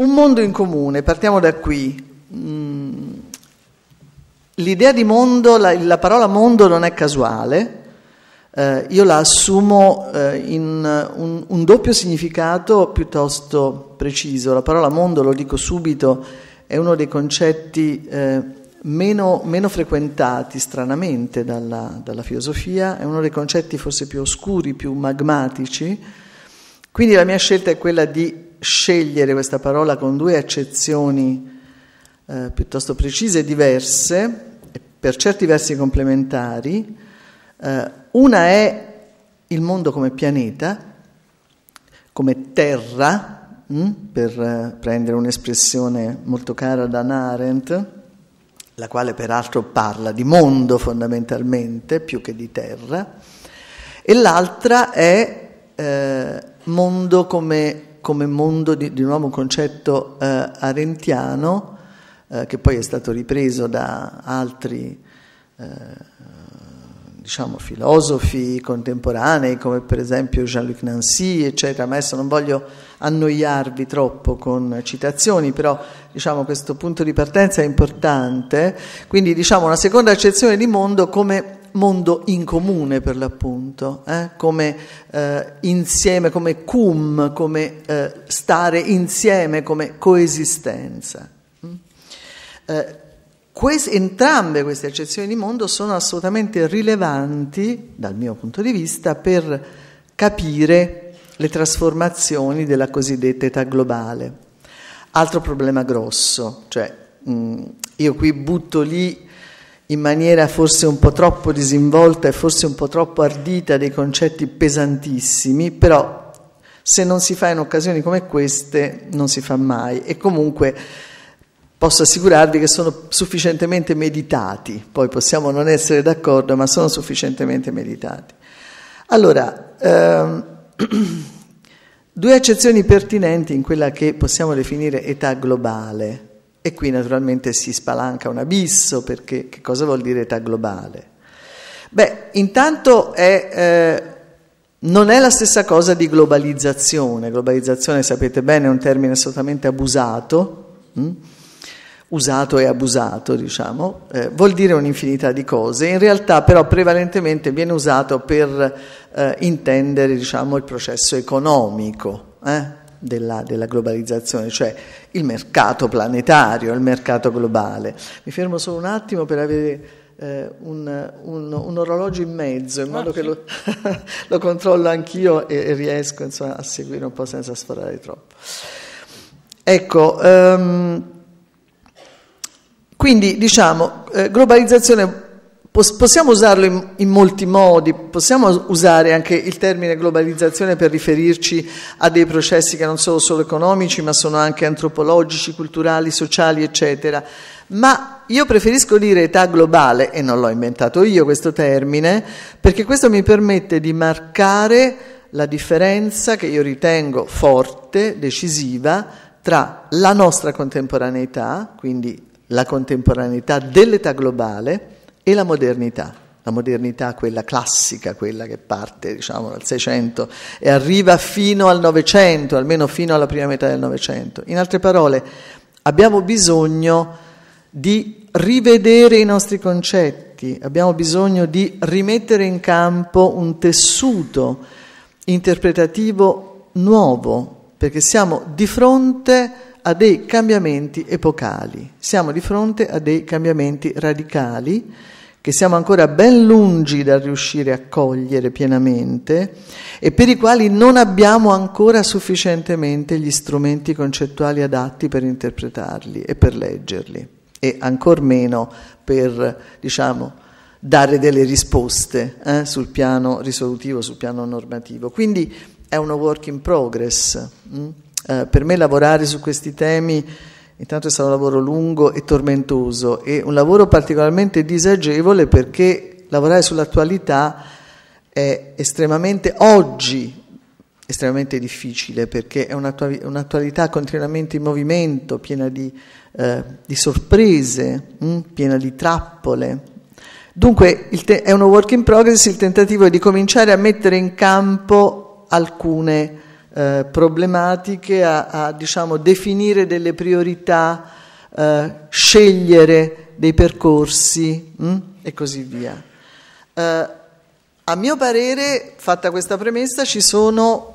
Un mondo in comune, partiamo da qui. Mm, l'idea di mondo, la, la, parola mondo non è casuale, eh, io la assumo eh, in un, un, doppio significato piuttosto preciso. La parola mondo, lo dico subito, è uno dei concetti eh, meno, meno, frequentati stranamente dalla, dalla filosofia, è uno dei concetti forse più oscuri, più magmatici. Quindi la mia scelta è quella di scegliere questa parola con due accezioni eh, piuttosto precise e diverse, per certi versi complementari. Eh, una è il mondo come pianeta, come terra, mh? Hm, per eh, prendere un'espressione molto cara da Arendt, la quale peraltro parla di mondo fondamentalmente più che di terra, e l'altra è eh, mondo come come mondo di, di un nuovo concetto eh, arentiano, eh, che poi è stato ripreso da altri eh, diciamo, filosofi contemporanei, come per esempio Jean-Luc Nancy, eccetera. Ma adesso non voglio annoiarvi troppo con citazioni, però diciamo, questo punto di partenza è importante. Quindi diciamo una seconda accezione di mondo come mondo in comune per l'appunto, eh? come eh, insieme, come cum, come eh, stare insieme, come coesistenza. Mm? Eh, queste, entrambe queste accezioni di mondo sono assolutamente rilevanti, dal mio punto di vista, per capire le trasformazioni della cosiddetta età globale. Altro problema grosso, cioè mh, mm, io qui butto lì in maniera forse un po' troppo disinvolta e forse un po' troppo ardita dei concetti pesantissimi, però se non si fa in occasioni come queste non si fa mai e comunque posso assicurarvi che sono sufficientemente meditati, poi possiamo non essere d'accordo, ma sono sufficientemente meditati. Allora, ehm, due accezioni pertinenti in quella che possiamo definire età globale. E qui naturalmente si spalanca un abisso, perché che cosa vuol dire età globale? Beh, intanto è, eh, non è la stessa cosa di globalizzazione. Globalizzazione, sapete bene, è un termine assolutamente abusato, mh? Hm? usato e abusato, diciamo. Eh, vuol dire un'infinità di cose. In realtà però prevalentemente viene usato per eh, intendere diciamo, il processo economico. Eh? della, della, globalizzazione, cioè il mercato planetario, il mercato globale. Mi fermo solo un attimo per avere eh, un, un, un, orologio in mezzo, in ah, modo ah, che lo, lo, controllo anch'io e, e riesco insomma, a seguire un po' senza sforare troppo. Ecco, ehm, quindi diciamo, eh, globalizzazione possiamo usarlo in, in, molti modi, possiamo usare anche il termine globalizzazione per riferirci a dei processi che non sono solo economici, ma sono anche antropologici, culturali, sociali, eccetera. Ma io preferisco dire età globale, e non l'ho inventato io questo termine, perché questo mi permette di marcare la differenza che io ritengo forte, decisiva, tra la nostra contemporaneità, quindi la contemporaneità dell'età globale, e la modernità, la modernità quella classica, quella che parte diciamo, dal 600 e arriva fino al 900, almeno fino alla prima metà del 900. In altre parole, abbiamo bisogno di rivedere i nostri concetti, abbiamo bisogno di rimettere in campo un tessuto interpretativo nuovo, perché siamo di fronte a dei cambiamenti epocali, siamo di fronte a dei cambiamenti radicali che siamo ancora ben lungi dal riuscire a cogliere pienamente e per i quali non abbiamo ancora sufficientemente gli strumenti concettuali adatti per interpretarli e per leggerli e ancor meno per, diciamo, dare delle risposte eh, sul piano risolutivo, sul piano normativo. Quindi è uno work in progress. Mm? Eh, per me lavorare su questi temi Intanto è stato un lavoro lungo e tormentoso e un lavoro particolarmente disagevole perché lavorare sull'attualità è estremamente oggi estremamente difficile perché è un'attualità continuamente in movimento, piena di, eh, di sorprese, mh? Hm, piena di trappole. Dunque è uno work in progress il tentativo è di cominciare a mettere in campo alcune eh, problematiche, a, a diciamo, definire delle priorità, eh, scegliere dei percorsi mh? Mm, e così via. Eh, a mio parere, fatta questa premessa, ci sono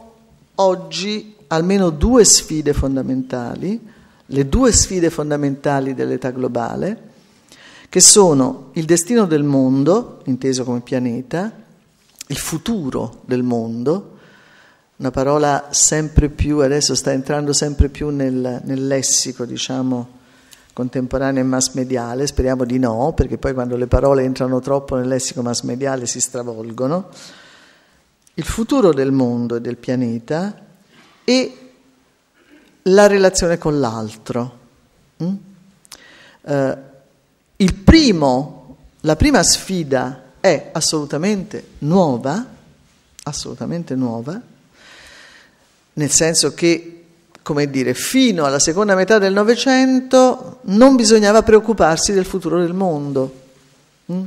oggi almeno due sfide fondamentali, le due sfide fondamentali dell'età globale, che sono il destino del mondo, inteso come pianeta, il futuro del mondo, una parola sempre più, adesso sta entrando sempre più nel, nel lessico, diciamo, contemporaneo e mass mediale, speriamo di no, perché poi quando le parole entrano troppo nel lessico mass mediale si stravolgono, il futuro del mondo e del pianeta e la relazione con l'altro. Mm? Eh, il primo, la prima sfida è assolutamente nuova, assolutamente nuova, nel senso che, come dire, fino alla seconda metà del Novecento non bisognava preoccuparsi del futuro del mondo. Mm?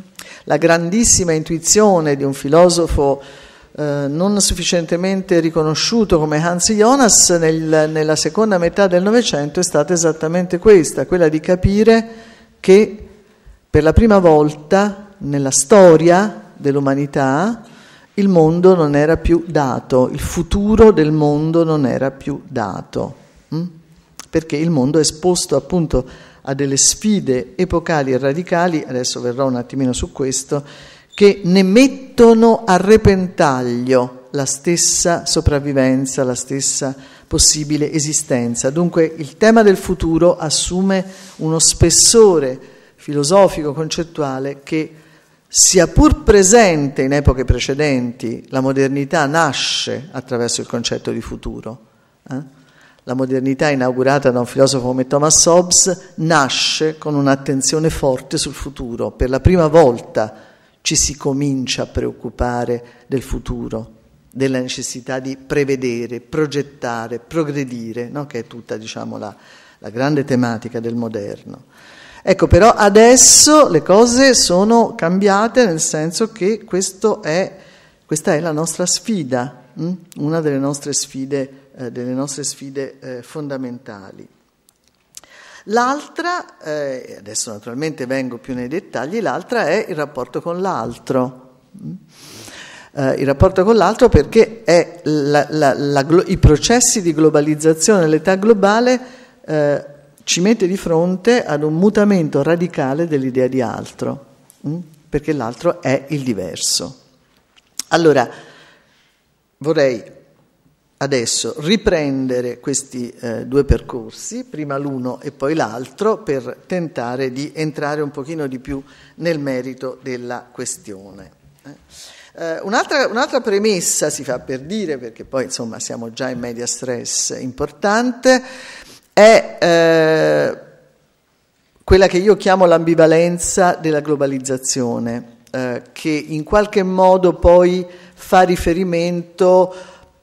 La grandissima intuizione di un filosofo eh, non sufficientemente riconosciuto come Hans Jonas nel, nella seconda metà del Novecento è stata esattamente questa, quella di capire che per la prima volta nella storia dell'umanità il mondo non era più dato, il futuro del mondo non era più dato, mm? perché il mondo è esposto appunto a delle sfide epocali e radicali, adesso verrò un attimino su questo, che ne mettono a repentaglio la stessa sopravvivenza, la stessa possibile esistenza. Dunque il tema del futuro assume uno spessore filosofico, concettuale che sia pur presente in epoche precedenti, la modernità nasce attraverso il concetto di futuro. Eh? La modernità inaugurata da un filosofo come Thomas Hobbes nasce con un'attenzione forte sul futuro. Per la prima volta ci si comincia a preoccupare del futuro, della necessità di prevedere, progettare, progredire, no? che è tutta diciamo, la, la grande tematica del moderno. Ecco però adesso le cose sono cambiate nel senso che è, questa è la nostra sfida, mh? Mm? una delle nostre sfide, eh, delle nostre sfide eh, fondamentali. L'altra, eh, adesso naturalmente vengo più nei dettagli, l'altra è il rapporto con l'altro. Mm? Eh, il rapporto con l'altro perché la, la, la, i processi di globalizzazione, l'età globale eh, ci mette di fronte ad un mutamento radicale dell'idea di altro, mm? perché l'altro è il diverso. Allora, vorrei adesso riprendere questi eh, due percorsi, prima l'uno e poi l'altro, per tentare di entrare un pochino di più nel merito della questione. Eh, un'altra, un'altra, premessa si fa per dire, perché poi insomma siamo già in media stress importante, è eh, quella che io chiamo l'ambivalenza della globalizzazione, eh, che in qualche modo poi fa riferimento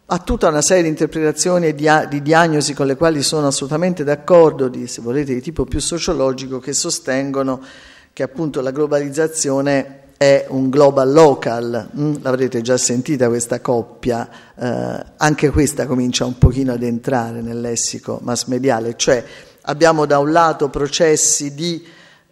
a tutta una serie di interpretazioni e di, di, diagnosi con le quali sono assolutamente d'accordo, di, se volete, di tipo più sociologico, che sostengono che appunto la globalizzazione è un global local, mm? l'avrete già sentita questa coppia, eh, anche questa comincia un pochino ad entrare nel lessico massmediale, cioè abbiamo da un lato processi di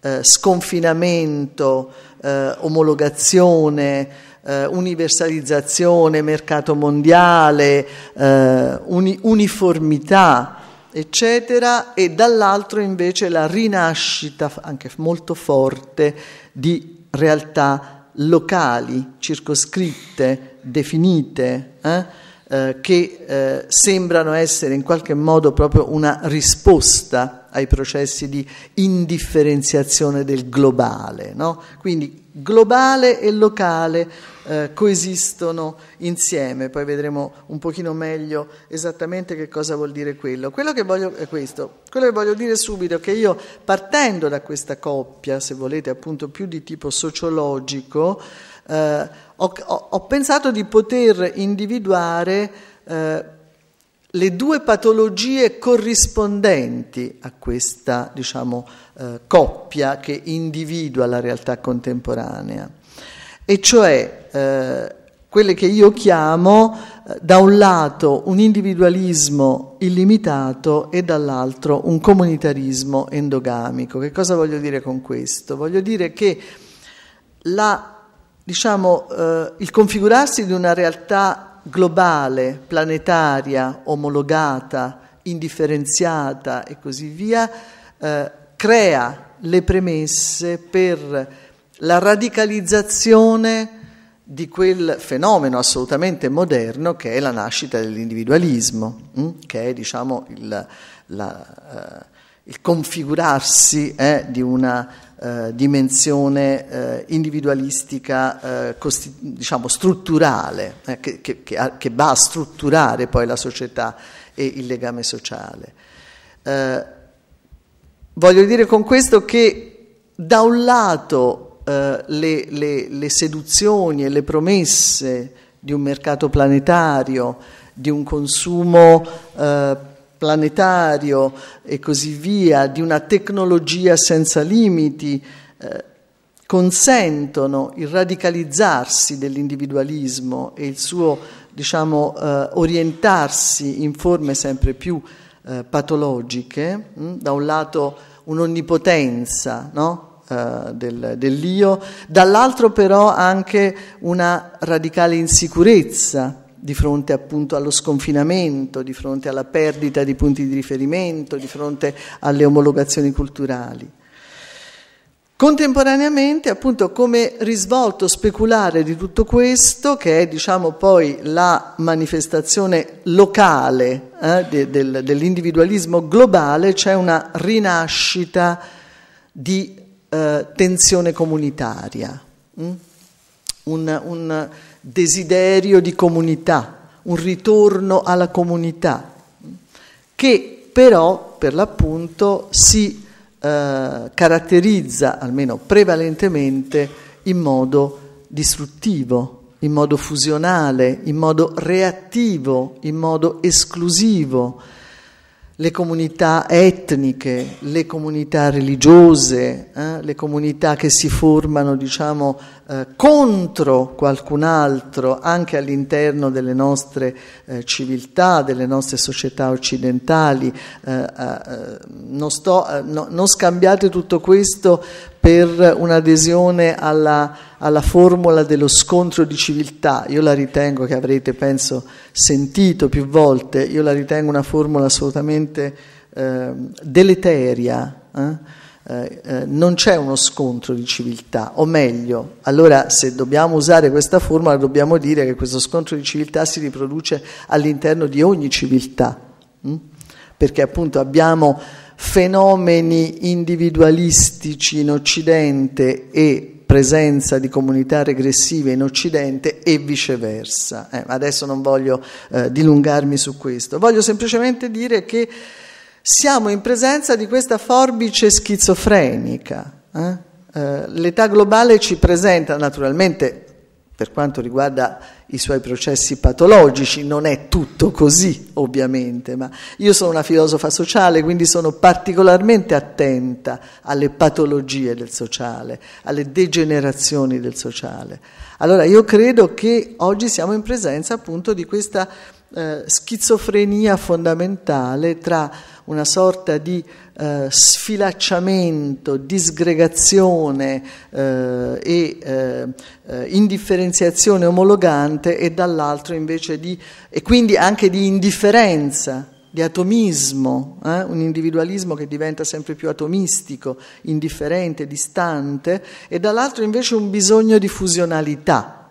eh, sconfinamento, eh, omologazione, eh, universalizzazione, mercato mondiale, eh, uni- uniformità, eccetera, e dall'altro invece la rinascita anche molto forte di realtà locali, circoscritte, definite, eh, eh, che eh, sembrano essere in qualche modo proprio una risposta ai processi di indifferenziazione del globale. No? Quindi globale e locale eh, coesistono insieme, poi vedremo un pochino meglio esattamente che cosa vuol dire quello. Quello che voglio, è questo. Quello che voglio dire subito è che io partendo da questa coppia, se volete appunto più di tipo sociologico, eh, ho, ho, ho, pensato di poter individuare eh, le due patologie corrispondenti a questa diciamo, eh, coppia che individua la realtà contemporanea, e cioè eh, quelle che io chiamo eh, da un lato un individualismo illimitato e dall'altro un comunitarismo endogamico. Che cosa voglio dire con questo? Voglio dire che la, diciamo, eh, il configurarsi di una realtà globale, planetaria, omologata, indifferenziata e così via, eh, crea le premesse per la radicalizzazione di quel fenomeno assolutamente moderno che è la nascita dell'individualismo, hm? che è diciamo, il, la, eh, il configurarsi eh, di una eh, dimensione eh, individualistica eh, costi- diciamo strutturale eh, che, che, che, va a strutturare poi la società e il legame sociale. Eh, voglio dire con questo che da un lato le, le, le, seduzioni e le promesse di un mercato planetario, di un consumo eh, planetario e così via, di una tecnologia senza limiti, eh, consentono il radicalizzarsi dell'individualismo e il suo diciamo, eh, orientarsi in forme sempre più eh, patologiche, mh? Hm? da un lato un'onnipotenza no? Eh, del, dell'io, dall'altro però anche una radicale insicurezza di fronte appunto allo sconfinamento, di fronte alla perdita di punti di riferimento, di fronte alle omologazioni culturali. Contemporaneamente, appunto, come risvolto speculare di tutto questo, che è diciamo poi la manifestazione locale eh, de, del, dell'individualismo globale, c'è una rinascita di eh, tensione comunitaria. Mm? Un, un, desiderio di comunità, un ritorno alla comunità, che però per l'appunto si eh, caratterizza, almeno prevalentemente, in modo distruttivo, in modo fusionale, in modo reattivo, in modo esclusivo le comunità etniche, le comunità religiose, eh, le comunità che si formano diciamo, eh, contro qualcun altro anche all'interno delle nostre eh, civiltà, delle nostre società occidentali. Eh, eh, eh, non, sto, no, non scambiate tutto questo per un'adesione alla, alla, formula dello scontro di civiltà. Io la ritengo, che avrete penso sentito più volte, io la ritengo una formula assolutamente ehm, eh, deleteria. Eh? Eh, non c'è uno scontro di civiltà, o meglio, allora se dobbiamo usare questa formula dobbiamo dire che questo scontro di civiltà si riproduce all'interno di ogni civiltà, hm? perché appunto abbiamo fenomeni individualistici in Occidente e presenza di comunità regressive in Occidente e viceversa. Eh, adesso non voglio eh, dilungarmi su questo, voglio semplicemente dire che siamo in presenza di questa forbice schizofrenica. Eh? eh l'età globale ci presenta naturalmente, per quanto riguarda i suoi processi patologici, non è tutto così ovviamente, ma io sono una filosofa sociale, quindi sono particolarmente attenta alle patologie del sociale, alle degenerazioni del sociale. Allora io credo che oggi siamo in presenza appunto di questa eh, schizofrenia fondamentale tra una sorta di eh, sfilacciamento, disgregazione eh, e eh, eh, indifferenziazione omologante dominante e dall'altro invece di, e quindi anche di indifferenza, di atomismo, eh? un individualismo che diventa sempre più atomistico, indifferente, distante, e dall'altro invece un bisogno di fusionalità,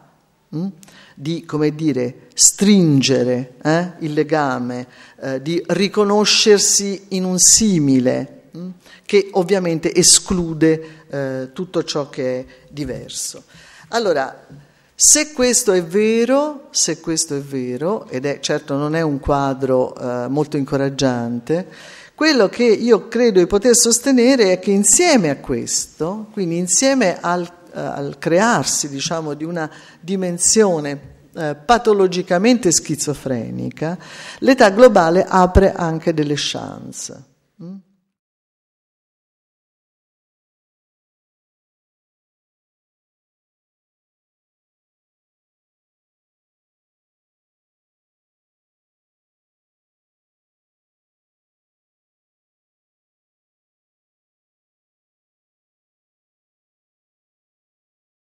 hm? di, come dire, stringere eh? il legame, eh, di riconoscersi in un simile, hm? che ovviamente esclude eh, tutto ciò che è diverso. Allora, se questo è vero, se questo è vero, ed è certo non è un quadro eh, molto incoraggiante, quello che io credo di poter sostenere è che insieme a questo, quindi insieme al, eh, al crearsi diciamo, di una dimensione eh, patologicamente schizofrenica, l'età globale apre anche delle chance. Mm?